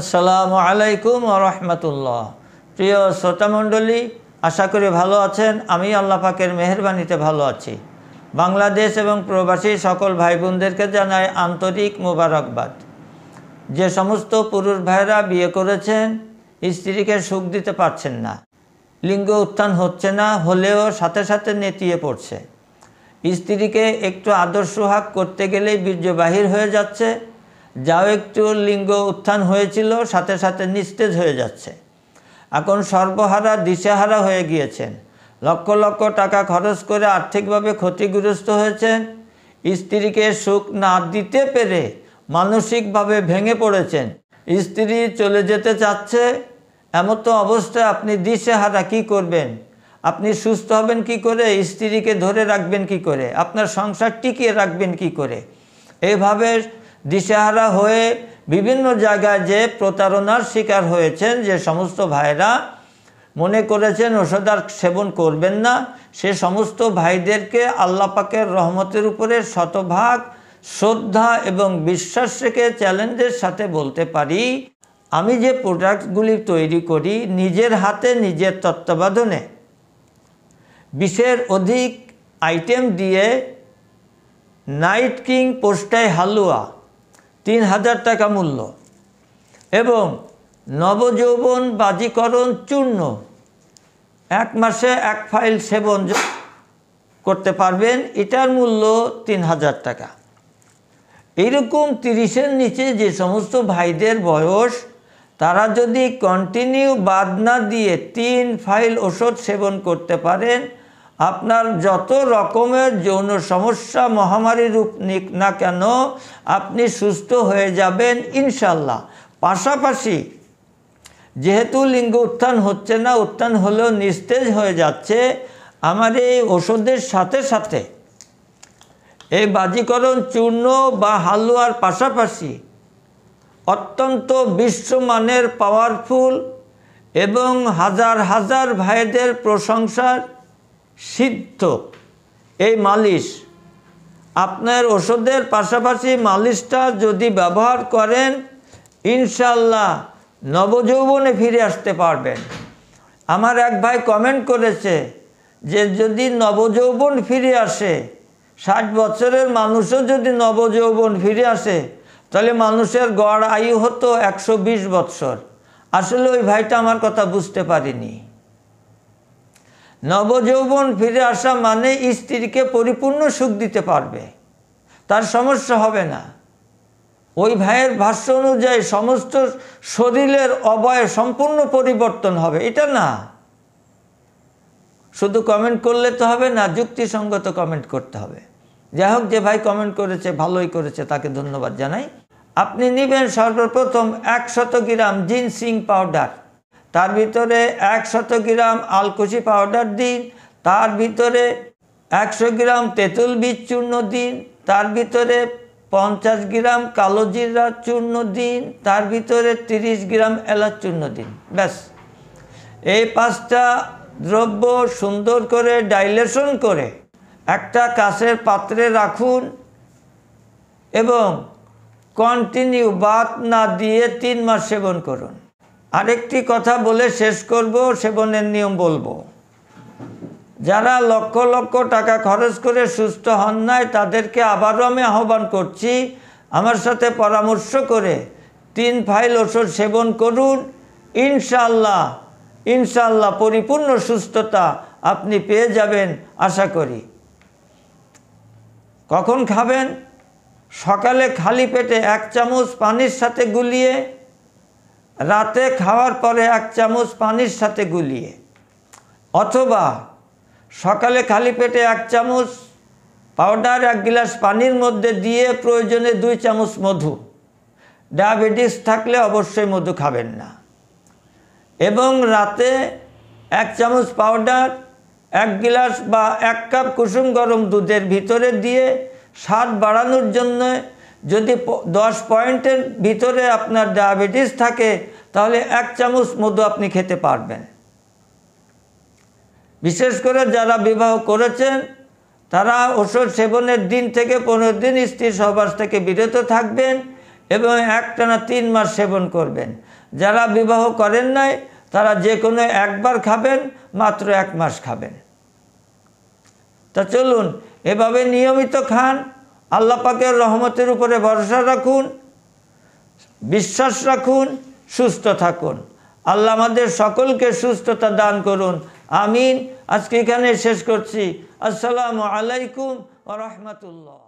আসসালামু আলাইকুম রহমতুল্লাহ প্রিয় শ্রোতামণ্ডলী আশা করি ভালো আছেন আমি আল্লাহ পাকের মেহরবানিতে ভালো আছি বাংলাদেশ এবং প্রবাসী সকল ভাই বোনদেরকে জানাই আন্তরিক মোবারকবাদ যে সমস্ত পুরুষ ভাইরা বিয়ে করেছেন স্ত্রীকে সুখ দিতে পারছেন না লিঙ্গ উত্থান হচ্ছে না হলেও সাথে সাথে নেতিয়ে পড়ছে স্ত্রীকে একটু আদর্শ হাক করতে গেলেই বীর্যবাহির হয়ে যাচ্ছে যাও একটু লিঙ্গ উত্থান হয়েছিল সাথে সাথে নিস্তেজ হয়ে যাচ্ছে এখন সর্বহারা দিশেহারা হয়ে গিয়েছেন লক্ষ লক্ষ টাকা খরচ করে আর্থিকভাবে ক্ষতিগ্রস্ত হয়েছেন স্ত্রীকে সুখ না দিতে পেরে মানসিকভাবে ভেঙে পড়েছেন স্ত্রী চলে যেতে চাচ্ছে এমত অবস্থায় আপনি দিশেহারা কি করবেন আপনি সুস্থ হবেন কি করে স্ত্রীকে ধরে রাখবেন কি করে আপনার সংসার টিকিয়ে রাখবেন কি করে এভাবে দিশেহারা হয়ে বিভিন্ন জায়গায় যে প্রতারণার শিকার হয়েছেন যে সমস্ত ভাইরা মনে করেছেন ওষুধ আর সেবন করবেন না সে সমস্ত ভাইদেরকে আল্লাপাকের রহমতের উপরে শতভাগ শ্রদ্ধা এবং বিশ্বাস রেখে চ্যালেঞ্জের সাথে বলতে পারি আমি যে প্রোডাক্টগুলি তৈরি করি নিজের হাতে নিজের তত্ত্বাবধানে বিশের অধিক আইটেম দিয়ে নাইট কিং পোস্টাই হালুয়া তিন হাজার টাকা মূল্য এবং নবযৌবন বাজিকরণ চূর্ণ এক মাসে এক ফাইল সেবন করতে পারবেন এটার মূল্য তিন হাজার টাকা এইরকম তিরিশের নিচে যে সমস্ত ভাইদের বয়স তারা যদি কন্টিনিউ বাদ না দিয়ে তিন ফাইল ওষুধ সেবন করতে পারেন আপনার যত রকমের যৌন সমস্যা মহামারী রূপ নিক না কেন আপনি সুস্থ হয়ে যাবেন ইনশাল্লাহ পাশাপাশি যেহেতু লিঙ্গ উত্থান হচ্ছে না উত্থান হলেও নিস্তেজ হয়ে যাচ্ছে আমার এই ওষুধের সাথে সাথে এই বাজিকরণ চূর্ণ বা হালুয়ার পাশাপাশি অত্যন্ত বিশ্বমানের পাওয়ারফুল এবং হাজার হাজার ভাইদের প্রশংসার সিদ্ধ এই মালিশ আপনার ওষুধের পাশাপাশি মালিশটা যদি ব্যবহার করেন ইনশাল্লাহ নবযৌবনে ফিরে আসতে পারবেন আমার এক ভাই কমেন্ট করেছে যে যদি নবযৌবন ফিরে আসে ষাট বছরের মানুষও যদি নবযৌবন ফিরে আসে তাহলে মানুষের গড় আয়ু হতো একশো বিশ বছর আসলে ওই ভাইটা আমার কথা বুঝতে পারিনি নবযৌবন ফিরে আসা মানে স্ত্রীকে পরিপূর্ণ সুখ দিতে পারবে তার সমস্যা হবে না ওই ভাইয়ের ভাষ্য অনুযায়ী সমস্ত শরীরের অবয়ে সম্পূর্ণ পরিবর্তন হবে এটা না শুধু কমেন্ট করলে তো হবে না যুক্তিসঙ্গত কমেন্ট করতে হবে যাই হোক যে ভাই কমেন্ট করেছে ভালোই করেছে তাকে ধন্যবাদ জানাই আপনি নেবেন সর্বপ্রথম একশত গ্রাম জিনসিং পাউডার তার ভিতরে একশত গ্রাম আলকুচি পাউডার দিন তার ভিতরে একশো গ্রাম তেঁতুল বীজ চূর্ণ দিন তার ভিতরে পঞ্চাশ গ্রাম কালো জিরা চূর্ণ দিন তার ভিতরে ৩০ গ্রাম এলাচ চূর্ণ দিন ব্যাস এই পাঁচটা দ্রব্য সুন্দর করে ডাইলেশন করে একটা কাঁচের পাত্রে রাখুন এবং কন্টিনিউ বাত না দিয়ে তিন মাস সেবন করুন আরেকটি কথা বলে শেষ করব সেবনের নিয়ম বলবো যারা লক্ষ লক্ষ টাকা খরচ করে সুস্থ হন নাই তাদেরকে আবারও আমি আহ্বান করছি আমার সাথে পরামর্শ করে তিন ফাইল ওষুধ সেবন করুন ইনশাল্লাহ ইনশাল্লাহ পরিপূর্ণ সুস্থতা আপনি পেয়ে যাবেন আশা করি কখন খাবেন সকালে খালি পেটে এক চামচ পানির সাথে গুলিয়ে রাতে খাওয়ার পরে এক চামচ পানির সাথে গুলিয়ে অথবা সকালে খালি পেটে এক চামচ পাউডার এক গ্লাস পানির মধ্যে দিয়ে প্রয়োজনে দুই চামচ মধু ডায়াবেটিস থাকলে অবশ্যই মধু খাবেন না এবং রাতে এক চামচ পাউডার এক গ্লাস বা এক কাপ কুসুম গরম দুধের ভিতরে দিয়ে স্বাদ বাড়ানোর জন্য যদি দশ পয়েন্টের ভিতরে আপনার ডায়াবেটিস থাকে তাহলে এক চামচ মধু আপনি খেতে পারবেন বিশেষ করে যারা বিবাহ করেছেন তারা ওষুধ সেবনের দিন থেকে পনেরো দিন স্ত্রী সহবাস থেকে বিরত থাকবেন এবং একটানা তিন মাস সেবন করবেন যারা বিবাহ করেন নাই তারা যে কোনো একবার খাবেন মাত্র এক মাস খাবেন তা চলুন এভাবে নিয়মিত খান আল্লাহ পাকের রহমতের উপরে ভরসা রাখুন বিশ্বাস রাখুন সুস্থ থাকুন আল্লাহ আমাদের সকলকে সুস্থতা দান করুন আমিন আজকে এখানে শেষ করছি আসসালামু আলাইকুম ও রহমতুল্লাহ